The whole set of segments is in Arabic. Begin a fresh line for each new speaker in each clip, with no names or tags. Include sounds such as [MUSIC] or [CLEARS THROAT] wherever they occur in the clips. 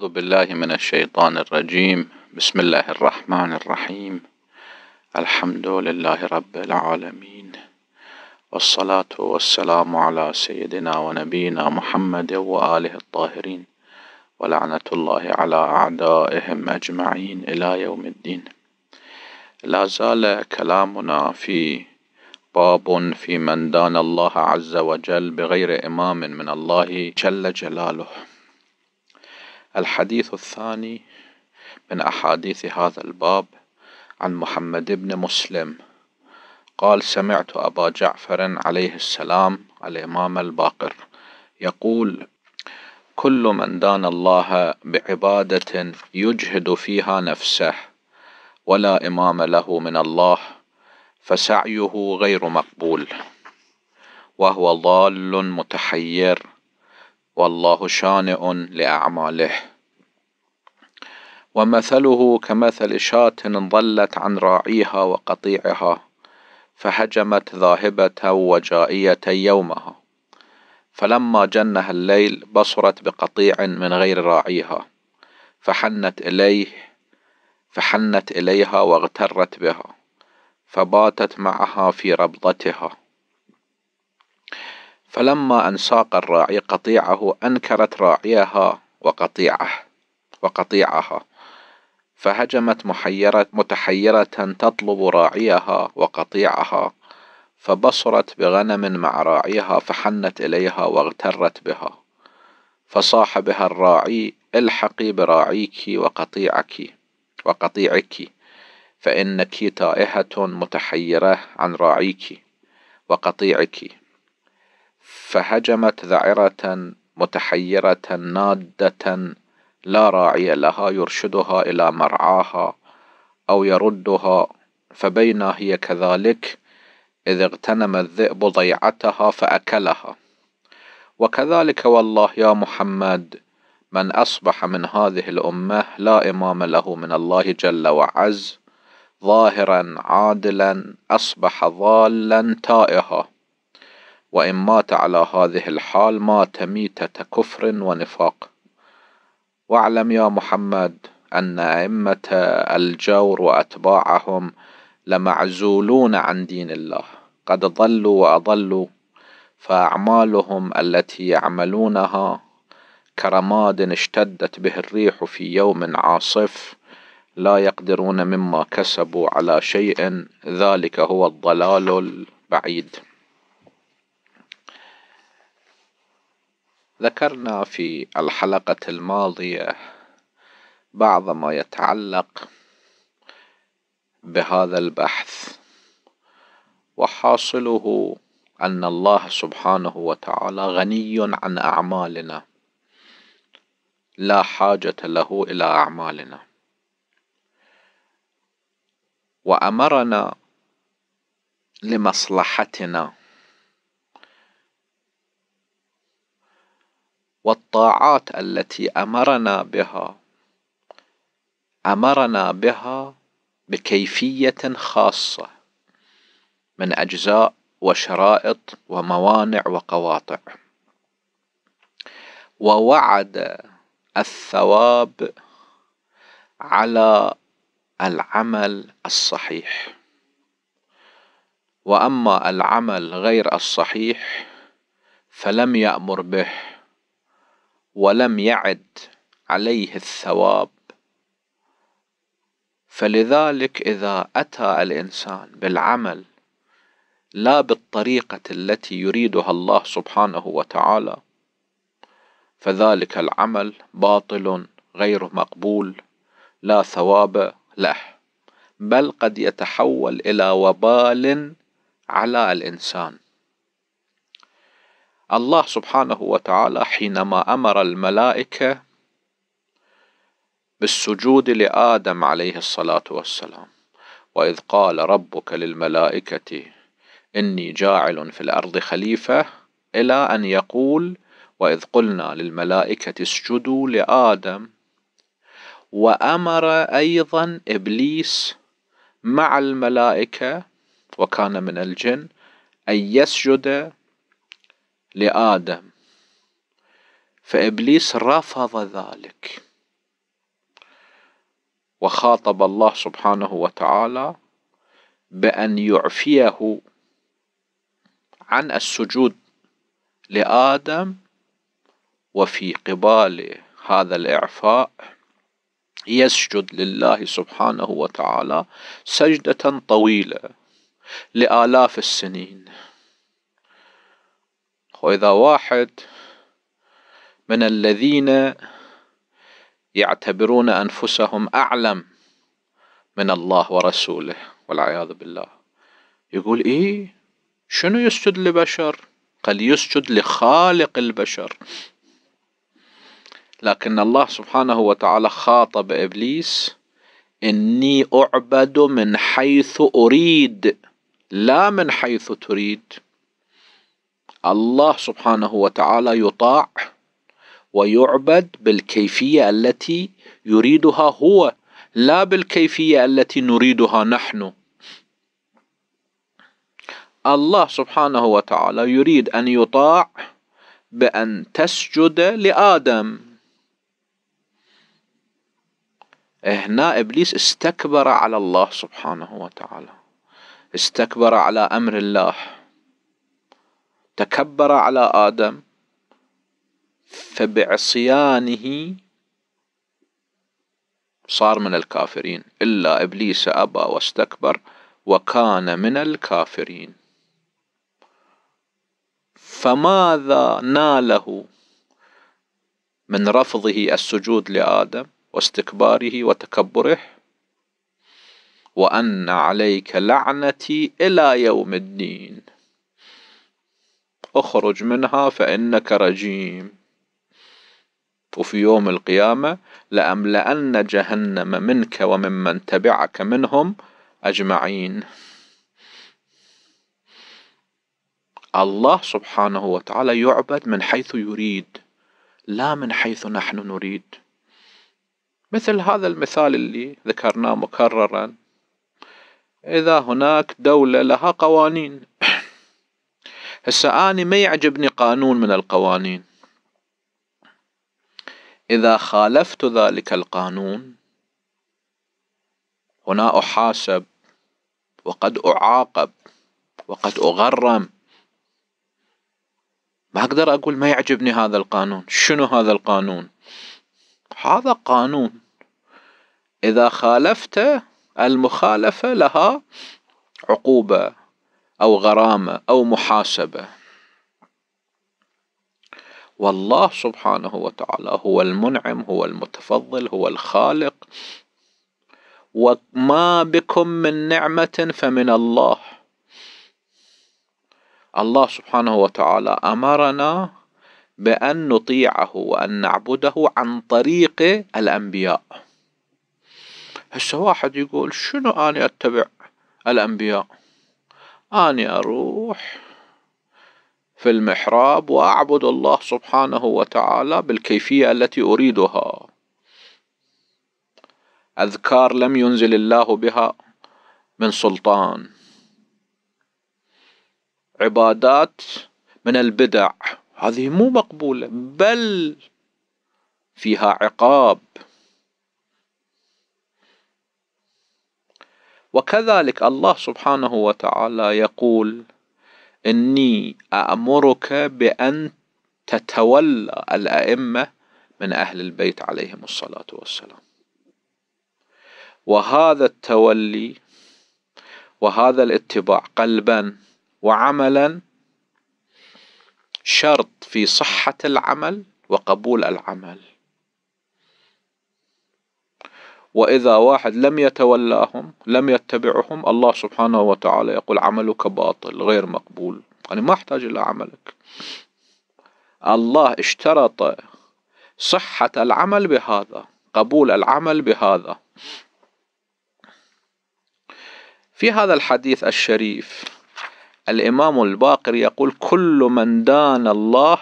أعوذ بالله من الشيطان الرجيم بسم الله الرحمن الرحيم الحمد لله رب العالمين والصلاة والسلام على سيدنا ونبينا محمد وآله الطاهرين ولعنة الله على أعدائهم أجمعين إلى يوم الدين لا زال كلامنا في باب في من دان الله عز وجل بغير إمام من الله جل جلاله الحديث الثاني من أحاديث هذا الباب عن محمد بن مسلم قال سمعت أبا جعفر عليه السلام الإمام الباقر يقول كل من دان الله بعبادة يجهد فيها نفسه ولا إمام له من الله فسعيه غير مقبول وهو ضال متحير والله شانئ لأعماله ومثله كمثل شاة ضلت عن راعيها وقطيعها فهجمت ذاهبة وجائية يومها فلما جنها الليل بصرت بقطيع من غير راعيها فحنت إليه فحنت إليها واغترت بها فباتت معها في ربضتها فلما أن ساق الراعي قطيعه أنكرت راعيها وقطيعه وقطيعها فهجمت محيرة متحيرة تطلب راعيها وقطيعها فبصرت بغنم مع راعيها فحنت إليها واغترت بها فصاح بها الراعي الحقي براعيك وقطيعك وقطيعك فإنك تائهة متحيرة عن راعيك وقطيعك فهجمت ذعرة متحيرة نادة لا راعي لها يرشدها إلى مرعاها أو يردها فبينا هي كذلك إذ اغتنم الذئب ضيعتها فأكلها وكذلك والله يا محمد من أصبح من هذه الأمة لا إمام له من الله جل وعز ظاهرا عادلا أصبح ضالا تائها وإن مات على هذه الحال مات ميتة كفر ونفاق واعلم يا محمد أن أئمة الجور وأتباعهم لمعزولون عن دين الله قد ضلوا وأضلوا فأعمالهم التي يعملونها كرماد اشتدت به الريح في يوم عاصف لا يقدرون مما كسبوا على شيء ذلك هو الضلال البعيد ذكرنا في الحلقة الماضية بعض ما يتعلق بهذا البحث وحاصله أن الله سبحانه وتعالى غني عن أعمالنا لا حاجة له إلى أعمالنا وأمرنا لمصلحتنا والطاعات التي امرنا بها امرنا بها بكيفيه خاصه من اجزاء وشرائط وموانع وقواطع ووعد الثواب على العمل الصحيح واما العمل غير الصحيح فلم يامر به ولم يعد عليه الثواب فلذلك إذا أتى الإنسان بالعمل لا بالطريقة التي يريدها الله سبحانه وتعالى فذلك العمل باطل غير مقبول لا ثواب له بل قد يتحول إلى وبال على الإنسان الله سبحانه وتعالى حينما امر الملائكه بالسجود لادم عليه الصلاه والسلام واذ قال ربك للملائكه اني جاعل في الارض خليفه الى ان يقول واذ قلنا للملائكه اسجدوا لادم وامر ايضا ابليس مع الملائكه وكان من الجن ان يسجد لآدم فإبليس رفض ذلك وخاطب الله سبحانه وتعالى بأن يعفيه عن السجود لآدم وفي قبال هذا الإعفاء يسجد لله سبحانه وتعالى سجدة طويلة لآلاف السنين وإذا واحد من الذين يعتبرون أنفسهم أعلم من الله ورسوله والعياذ بالله يقول إيه شنو يسجد لبشر قال يسجد لخالق البشر لكن الله سبحانه وتعالى خاطب إبليس إني أعبد من حيث أريد لا من حيث تريد الله سبحانه وتعالى يطاع ويعبد بالكيفيه التي يريدها هو لا بالكيفيه التي نريدها نحن الله سبحانه وتعالى يريد ان يطاع بان تسجد لادم هنا ابليس استكبر على الله سبحانه وتعالى استكبر على امر الله تكبر على آدم فبعصيانه صار من الكافرين إلا إبليس أبى واستكبر وكان من الكافرين فماذا ناله من رفضه السجود لآدم واستكباره وتكبره وأن عليك لعنتي إلى يوم الدين اخرج منها فإنك رجيم وفي يوم القيامة لأملأن جهنم منك وممن تبعك منهم أجمعين الله سبحانه وتعالى يعبد من حيث يريد لا من حيث نحن نريد مثل هذا المثال اللي ذكرناه مكررا إذا هناك دولة لها قوانين هسه اني ما يعجبني قانون من القوانين اذا خالفت ذلك القانون هنا احاسب وقد اعاقب وقد اغرم ما اقدر اقول ما يعجبني هذا القانون شنو هذا القانون هذا قانون اذا خالفته المخالفه لها عقوبه أو غرامة أو محاسبة والله سبحانه وتعالى هو المنعم هو المتفضل هو الخالق وما بكم من نعمة فمن الله الله سبحانه وتعالى أمرنا بأن نطيعه وأن نعبده عن طريق الأنبياء هسه واحد يقول شنو أنا أتبع الأنبياء اني اروح في المحراب واعبد الله سبحانه وتعالى بالكيفية التي اريدها اذكار لم ينزل الله بها من سلطان عبادات من البدع هذه مو مقبولة بل فيها عقاب وكذلك الله سبحانه وتعالى يقول إني أأمرك بأن تتولى الأئمة من أهل البيت عليهم الصلاة والسلام وهذا التولي وهذا الاتباع قلبا وعملا شرط في صحة العمل وقبول العمل وإذا واحد لم يتولاهم لم يتبعهم الله سبحانه وتعالى يقول عملك باطل غير مقبول يعني ما احتاج إلى عملك الله اشترط صحة العمل بهذا قبول العمل بهذا في هذا الحديث الشريف الإمام الباقر يقول كل من دان الله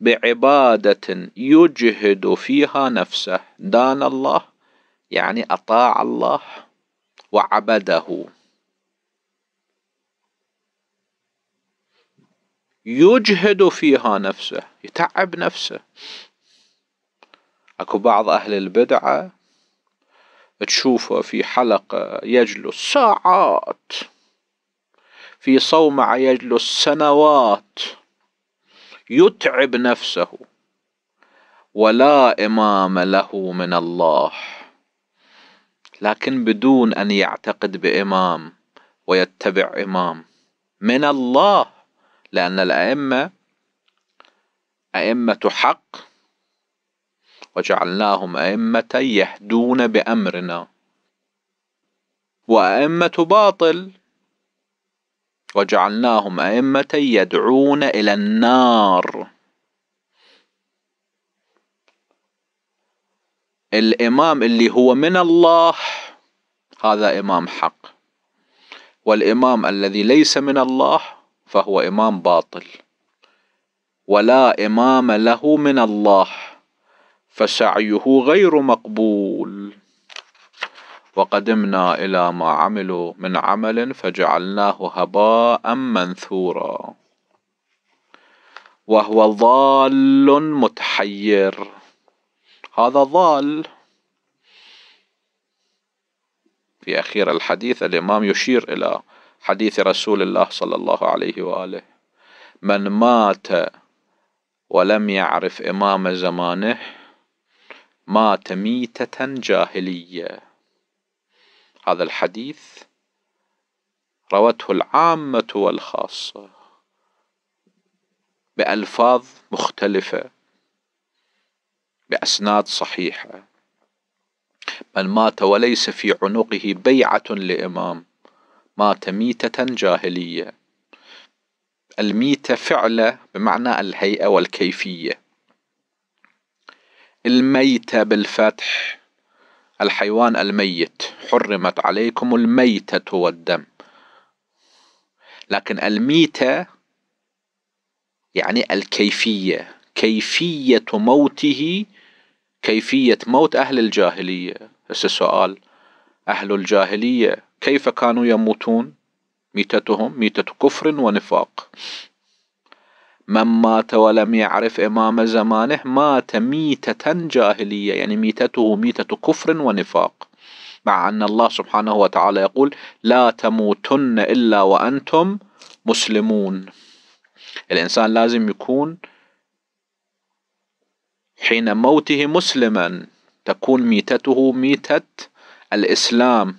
بعبادة يجهد فيها نفسه دان الله يعني أطاع الله وعبده يجهد فيها نفسه يتعب نفسه اكو بعض اهل البدعه تشوفه في حلقه يجلس ساعات في صومعه يجلس سنوات يتعب نفسه ولا امام له من الله لكن بدون أن يعتقد بإمام ويتبع إمام من الله لأن الأئمة أئمة حق وجعلناهم أئمة يهدون بأمرنا وأئمة باطل وجعلناهم أئمة يدعون إلى النار الإمام اللي هو من الله هذا إمام حق والإمام الذي ليس من الله فهو إمام باطل ولا إمام له من الله فسعيه غير مقبول وقدمنا إلى ما عملوا من عمل فجعلناه هباء منثورا وهو ضال متحير هذا ضال في أخير الحديث الإمام يشير إلى حديث رسول الله صلى الله عليه وآله من مات ولم يعرف إمام زمانه مات ميتة جاهلية هذا الحديث روته العامة والخاصة بألفاظ مختلفة بأسناد صحيحة من مات وليس في عنقه بيعة لإمام مات ميتة جاهلية الميتة فعلة بمعنى الهيئة والكيفية الميتة بالفتح الحيوان الميت حرمت عليكم الميتة والدم لكن الميتة يعني الكيفية كيفية موته كيفية موت أهل الجاهلية هسه سؤال أهل الجاهلية كيف كانوا يموتون ميتتهم ميتة كفر ونفاق من مات ولم يعرف إمام زمانه مات ميتة جاهلية يعني ميتته ميتة كفر ونفاق مع أن الله سبحانه وتعالى يقول لا تموتن إلا وأنتم مسلمون الإنسان لازم يكون حين موته مسلما تكون ميتته ميتة الإسلام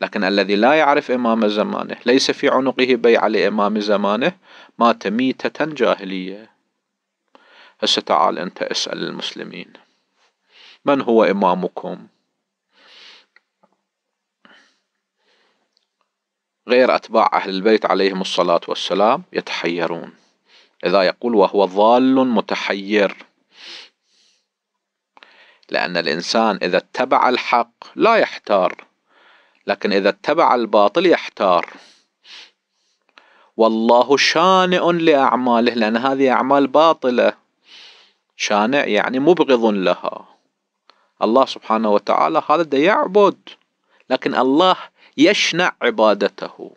لكن الذي لا يعرف إمام زمانه ليس في عنقه بيع لإمام زمانه مات ميتة جاهلية هسه تعال أنت اسأل المسلمين من هو إمامكم غير أتباع أهل البيت عليهم الصلاة والسلام يتحيرون إذا يقول وهو ضال متحير لأن الإنسان إذا اتبع الحق لا يحتار لكن إذا اتبع الباطل يحتار والله شانئ لأعماله لأن هذه أعمال باطلة شانئ يعني مبغض لها الله سبحانه وتعالى هذا يعبد لكن الله يشنع عبادته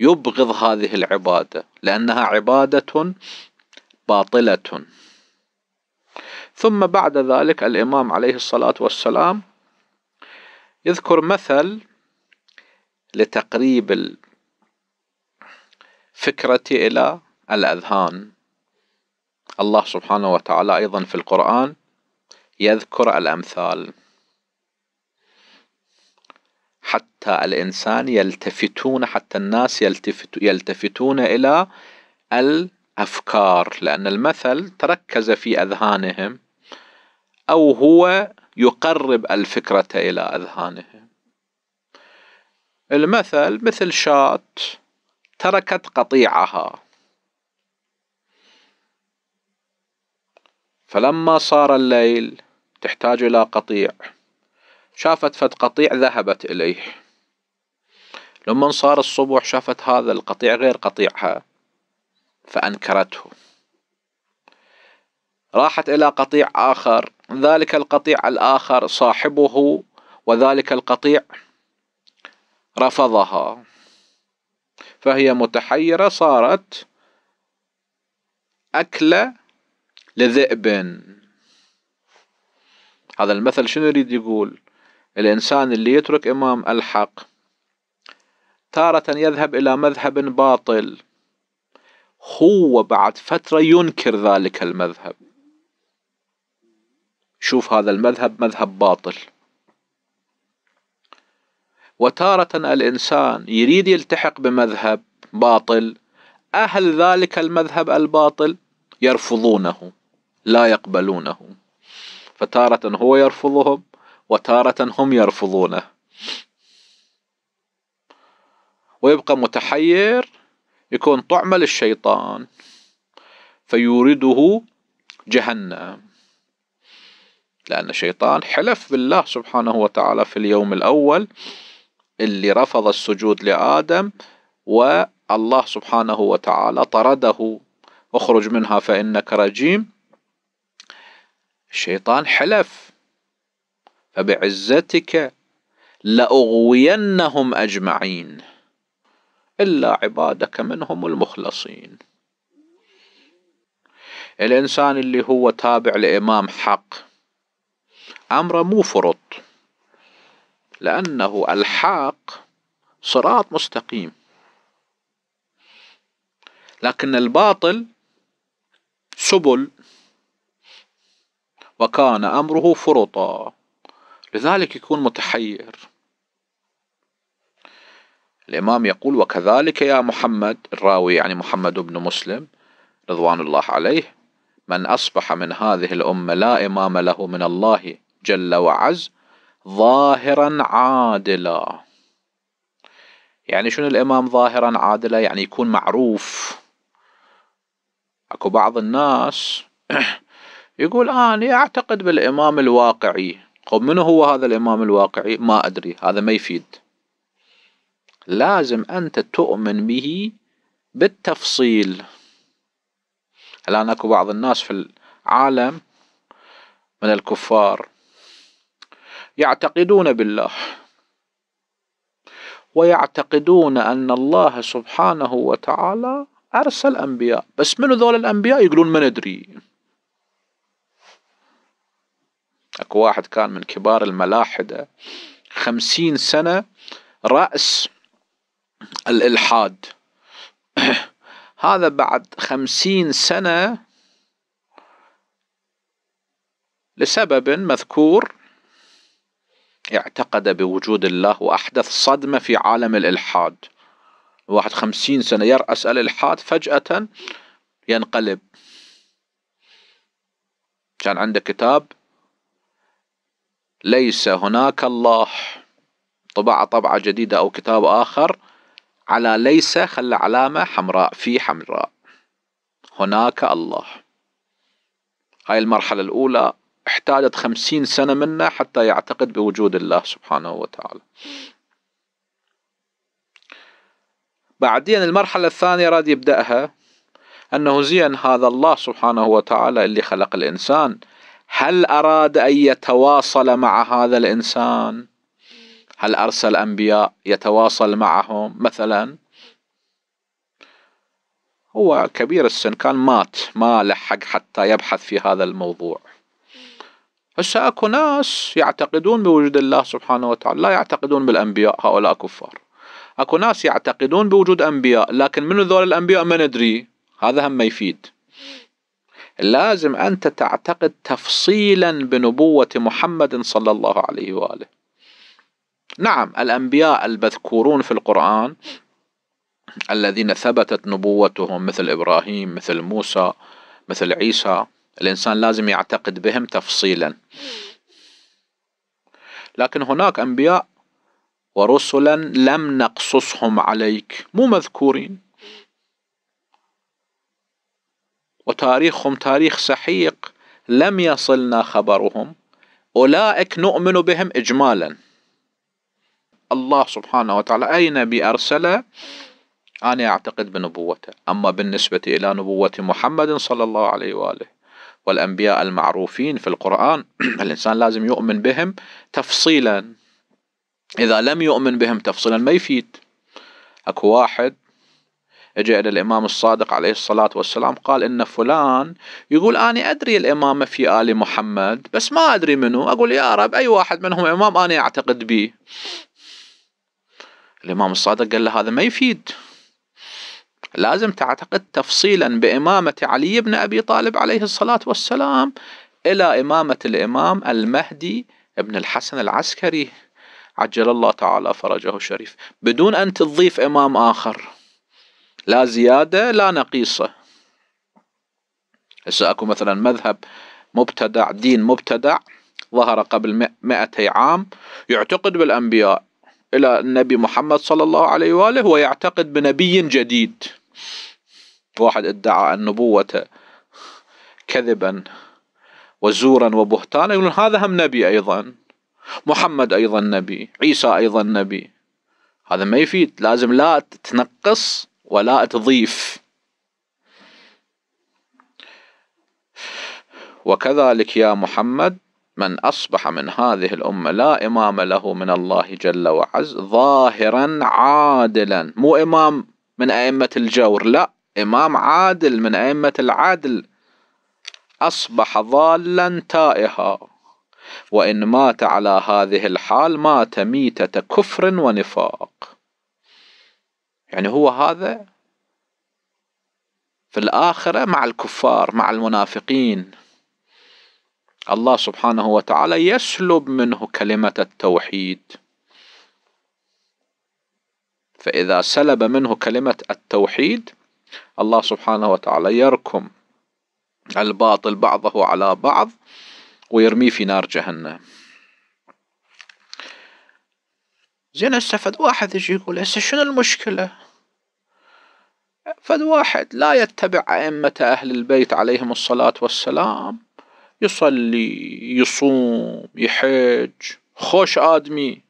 يبغض هذه العبادة لأنها عبادة باطلة ثم بعد ذلك الإمام عليه الصلاة والسلام يذكر مثل لتقريب الفكرة إلى الأذهان الله سبحانه وتعالى أيضا في القرآن يذكر الأمثال حتى الإنسان يلتفتون حتى الناس يلتفتون إلى أفكار لأن المثل تركز في أذهانهم أو هو يقرب الفكرة إلى أذهانهم المثل مثل شاة تركت قطيعها فلما صار الليل تحتاج إلى قطيع شافت فد قطيع ذهبت إليه لما صار الصبح شافت هذا القطيع غير قطيعها فأنكرته راحت إلى قطيع آخر ذلك القطيع الآخر صاحبه وذلك القطيع رفضها فهي متحيرة صارت أكلة لذئب هذا المثل شنو يريد يقول الإنسان اللي يترك إمام الحق تارة يذهب إلى مذهب باطل هو بعد فترة ينكر ذلك المذهب شوف هذا المذهب مذهب باطل وتارة الإنسان يريد يلتحق بمذهب باطل أهل ذلك المذهب الباطل يرفضونه لا يقبلونه فتارة هو يرفضهم وتارة هم يرفضونه ويبقى متحير يكون طعمة للشيطان فيورده جهنم لأن الشيطان حلف بالله سبحانه وتعالى في اليوم الأول اللي رفض السجود لآدم والله سبحانه وتعالى طرده اخرج منها فإنك رجيم الشيطان حلف فبعزتك لأغوينهم أجمعين إلا عبادك منهم المخلصين الإنسان اللي هو تابع لإمام حق أمره مو فرط لأنه الحق صراط مستقيم لكن الباطل سبل وكان أمره فرطا لذلك يكون متحير الإمام يقول وكذلك يا محمد الراوي يعني محمد بن مسلم رضوان الله عليه من أصبح من هذه الأمة لا إمام له من الله جل وعز ظاهرا عادلا يعني شنو الإمام ظاهرا عادلا يعني يكون معروف أكو بعض الناس [CLEARS THROAT] يقول آه، أنا أعتقد بالإمام الواقعي خب طيب، من هو هذا الإمام الواقعي ما أدري هذا ما يفيد لازم أنت تؤمن به بالتفصيل الآن أكو بعض الناس في العالم من الكفار يعتقدون بالله ويعتقدون أن الله سبحانه وتعالى أرسل أنبياء بس منو ذول الأنبياء يقولون ما ندري أكو واحد كان من كبار الملاحدة خمسين سنة رأس الإلحاد [CLEARS THROAT] هذا بعد خمسين سنة لسبب مذكور اعتقد بوجود الله وأحدث صدمة في عالم الإلحاد واحد خمسين سنة يرأس الإلحاد فجأة ينقلب كان عنده كتاب ليس هناك الله طبعة طبعة جديدة أو كتاب آخر على ليس خلى علامة حمراء في حمراء هناك الله هاي المرحلة الأولى احتاجت خمسين سنة منا حتى يعتقد بوجود الله سبحانه وتعالى بعدين المرحلة الثانية راد يبدأها أنه زين هذا الله سبحانه وتعالى اللي خلق الإنسان هل أراد أن يتواصل مع هذا الإنسان هل أرسل أنبياء يتواصل معهم مثلا هو كبير السن كان مات ما لحق حتى يبحث في هذا الموضوع هسه اكو ناس يعتقدون بوجود الله سبحانه وتعالى لا يعتقدون بالانبياء هؤلاء كفار اكو ناس يعتقدون بوجود انبياء لكن من ذول الانبياء ما ندري هذا هم ما يفيد لازم انت تعتقد تفصيلا بنبوه محمد صلى الله عليه واله نعم الأنبياء المذكورون في القرآن الذين ثبتت نبوتهم مثل إبراهيم مثل موسى مثل عيسى الإنسان لازم يعتقد بهم تفصيلا لكن هناك أنبياء ورسلا لم نقصصهم عليك مو مذكورين وتاريخهم تاريخ سحيق لم يصلنا خبرهم أولئك نؤمن بهم إجمالاً الله سبحانه وتعالى أي نبي أرسله أنا أعتقد بنبوته أما بالنسبة إلى نبوة محمد صلى الله عليه وآله والأنبياء المعروفين في القرآن [CLEARS THROAT] الإنسان لازم يؤمن بهم تفصيلا إذا لم يؤمن بهم تفصيلا ما يفيد أكو واحد اجى الى الامام الصادق عليه الصلاه والسلام قال ان فلان يقول اني ادري الامامه في ال محمد بس ما ادري منو اقول يا رب اي واحد منهم امام انا اعتقد به الإمام الصادق قال له هذا ما يفيد لازم تعتقد تفصيلا بإمامة علي بن أبي طالب عليه الصلاة والسلام إلى إمامة الإمام المهدي ابن الحسن العسكري عجل الله تعالى فرجه الشريف بدون أن تضيف إمام آخر لا زيادة لا نقيصة هسه أكو مثلا مذهب مبتدع دين مبتدع ظهر قبل مئتي عام يعتقد بالأنبياء إلى النبي محمد صلى الله عليه وآله ويعتقد بنبي جديد واحد ادعى النبوة كذبا وزورا وبهتانا يقولون هذا هم نبي أيضا محمد أيضا نبي عيسى أيضا نبي هذا ما يفيد لازم لا تنقص ولا تضيف وكذلك يا محمد من أصبح من هذه الأمة لا إمام له من الله جل وعز ظاهرا عادلا مو إمام من أئمة الجور لا إمام عادل من أئمة العدل أصبح ضالا تائها وإن مات على هذه الحال مات ميتة كفر ونفاق يعني هو هذا في الآخرة مع الكفار مع المنافقين الله سبحانه وتعالى يسلب منه كلمة التوحيد فإذا سلب منه كلمة التوحيد الله سبحانه وتعالى يركم الباطل بعضه على بعض ويرميه في نار جهنم زين هسه فد واحد يجي يقول هسه شنو المشكلة؟ فد واحد لا يتبع أئمة أهل البيت عليهم الصلاة والسلام يصلي يصوم يحج خوش آدمي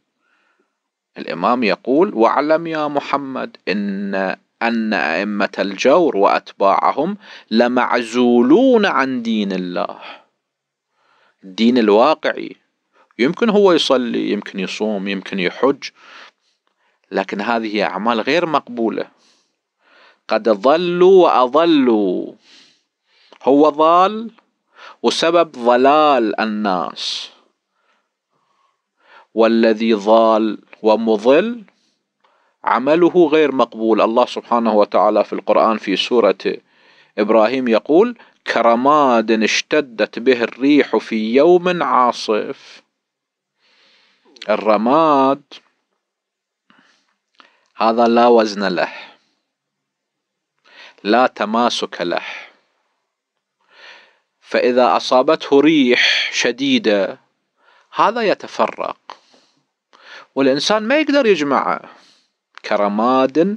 الإمام يقول واعلم يا محمد إن أن أئمة الجور وأتباعهم لمعزولون عن دين الله الدين الواقعي يمكن هو يصلي يمكن يصوم يمكن يحج لكن هذه أعمال غير مقبولة قد ضلوا وأضلوا هو ضال وسبب ضلال الناس والذي ضال ومضل عمله غير مقبول الله سبحانه وتعالى في القرآن في سورة إبراهيم يقول كرماد اشتدت به الريح في يوم عاصف الرماد هذا لا وزن له لا تماسك له فإذا أصابته ريح شديدة هذا يتفرق والإنسان ما يقدر يجمعه كرماد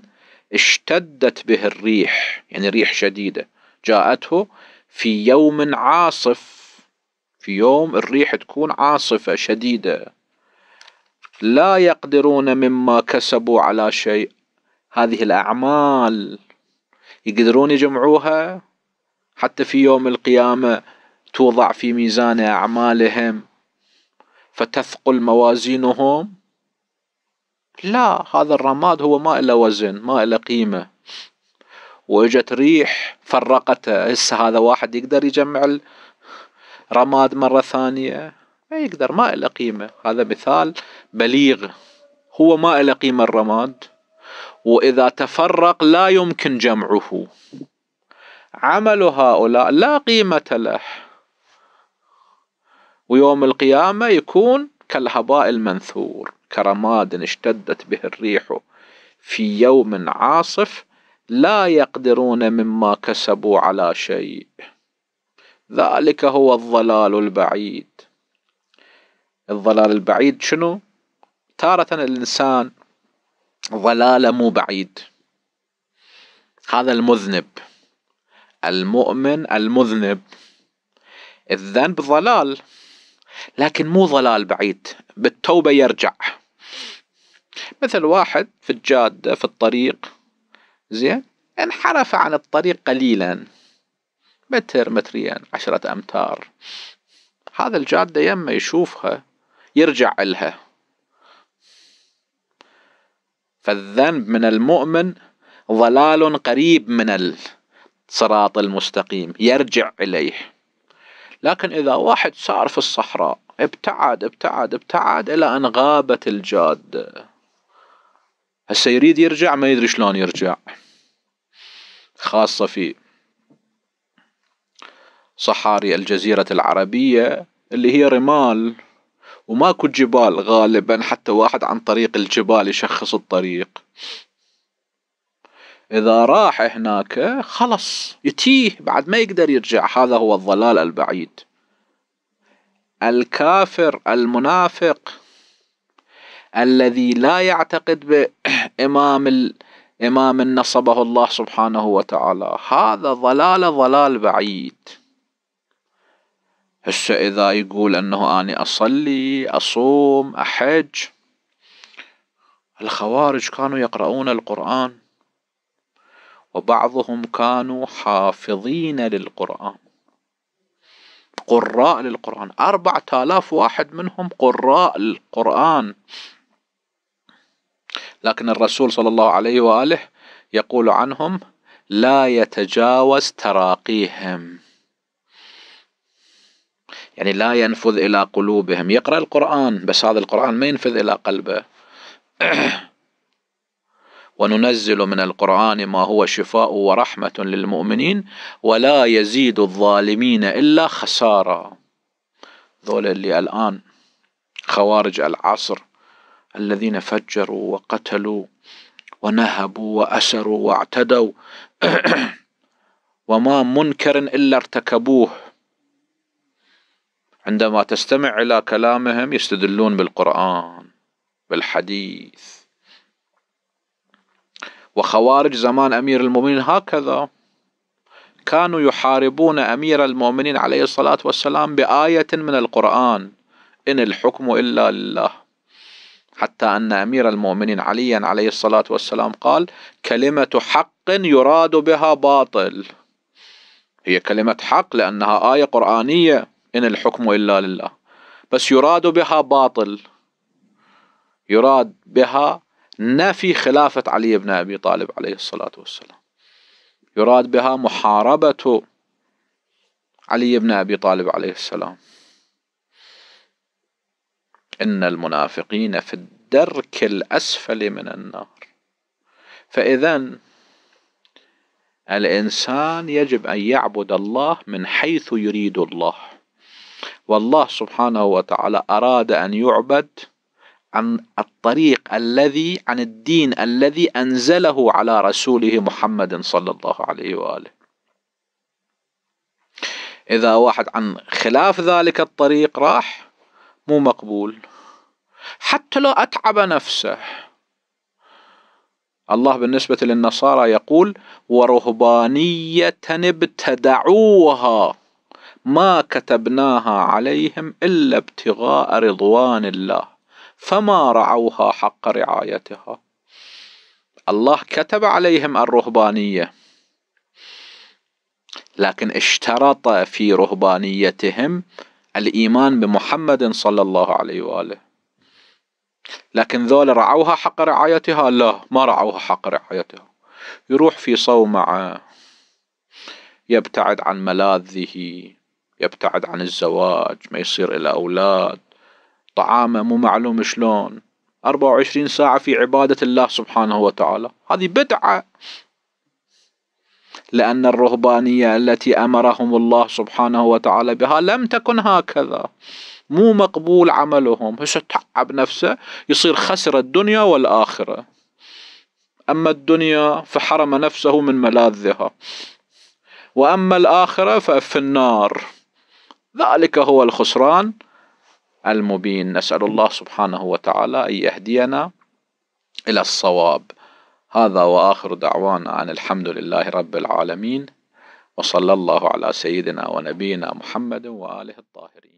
اشتدت به الريح يعني ريح شديدة جاءته في يوم عاصف في يوم الريح تكون عاصفة شديدة لا يقدرون مما كسبوا على شيء هذه الأعمال يقدرون يجمعوها حتى في يوم القيامة توضع في ميزان أعمالهم فتثقل موازينهم لا هذا الرماد هو ما له وزن ما له قيمة واجت ريح فرقته هسه هذا واحد يقدر يجمع الرماد مرة ثانية ما يقدر ما له قيمة هذا مثال بليغ هو ما له قيمة الرماد وإذا تفرق لا يمكن جمعه عمل هؤلاء لا قيمة له ويوم القيامة يكون كالهباء المنثور كرماد اشتدت به الريح في يوم عاصف لا يقدرون مما كسبوا على شيء ذلك هو الضلال البعيد الضلال البعيد شنو تارة الإنسان ضلاله مو بعيد هذا المذنب المؤمن المذنب الذنب ضلال لكن مو ضلال بعيد بالتوبة يرجع مثل واحد في الجادة في الطريق زين انحرف عن الطريق قليلا متر مترين عشرة أمتار هذا الجادة يما يشوفها يرجع إلها فالذنب من المؤمن ضلال قريب من ال صراط المستقيم يرجع إليه لكن إذا واحد سار في الصحراء ابتعد ابتعد ابتعد إلى أن غابت الجادة هسه يريد يرجع ما يدري شلون يرجع خاصة في صحاري الجزيرة العربية اللي هي رمال وماكو جبال غالبا حتى واحد عن طريق الجبال يشخص الطريق إذا راح هناك خلص يتيه بعد ما يقدر يرجع هذا هو الضلال البعيد الكافر المنافق الذي لا يعتقد بإمام إمام نصبه الله سبحانه وتعالى هذا ضلال ضلال بعيد هسه إذا يقول أنه أنا أصلي أصوم أحج الخوارج كانوا يقرؤون القرآن وبعضهم كانوا حافظين للقرآن قراء للقرآن أربعة آلاف واحد منهم قراء للقرآن لكن الرسول صلى الله عليه وآله يقول عنهم لا يتجاوز تراقيهم يعني لا ينفذ إلى قلوبهم يقرأ القرآن بس هذا القرآن ما ينفذ إلى قلبه [CLEARS THROAT] وننزل من القرآن ما هو شفاء ورحمة للمؤمنين ولا يزيد الظالمين إلا خسارة ذول اللي الآن خوارج العصر الذين فجروا وقتلوا ونهبوا وأسروا واعتدوا [CLEARS THROAT] وما منكر إلا ارتكبوه عندما تستمع إلى كلامهم يستدلون بالقرآن بالحديث وخوارج زمان أمير المؤمنين هكذا كانوا يحاربون أمير المؤمنين عليه الصلاة والسلام بآية من القرآن إن الحكم إلا لله حتى أن أمير المؤمنين عليا عليه الصلاة والسلام قال كلمة حق يراد بها باطل هي كلمة حق لأنها آية قرآنية إن الحكم إلا لله بس يراد بها باطل يراد بها نفي خلافة علي بن أبي طالب عليه الصلاة والسلام يراد بها محاربة علي بن أبي طالب عليه السلام إن المنافقين في الدرك الأسفل من النار فإذا الإنسان يجب أن يعبد الله من حيث يريد الله والله سبحانه وتعالى أراد أن يعبد عن الطريق الذي عن الدين الذي انزله على رسوله محمد صلى الله عليه واله اذا واحد عن خلاف ذلك الطريق راح مو مقبول حتى لو اتعب نفسه الله بالنسبة للنصارى يقول ورهبانية ابتدعوها ما كتبناها عليهم إلا ابتغاء رضوان الله فما رعوها حق رعايتها الله كتب عليهم الرهبانيه لكن اشترط في رهبانيتهم الايمان بمحمد صلى الله عليه واله لكن ذول رعوها حق رعايتها لا ما رعوها حق رعايتها يروح في صومعه يبتعد عن ملاذه يبتعد عن الزواج ما يصير إلى أولاد طعامه مو معلوم شلون 24 ساعة في عبادة الله سبحانه وتعالى هذه بدعة لأن الرهبانية التي أمرهم الله سبحانه وتعالى بها لم تكن هكذا مو مقبول عملهم هسه تعب نفسه يصير خسر الدنيا والآخرة أما الدنيا فحرم نفسه من ملاذها وأما الآخرة ففي النار ذلك هو الخسران المبين نسأل الله سبحانه وتعالى أن يهدينا إلى الصواب هذا وآخر دعوانا أن الحمد لله رب العالمين وصلى الله على سيدنا ونبينا محمد وآله الطاهرين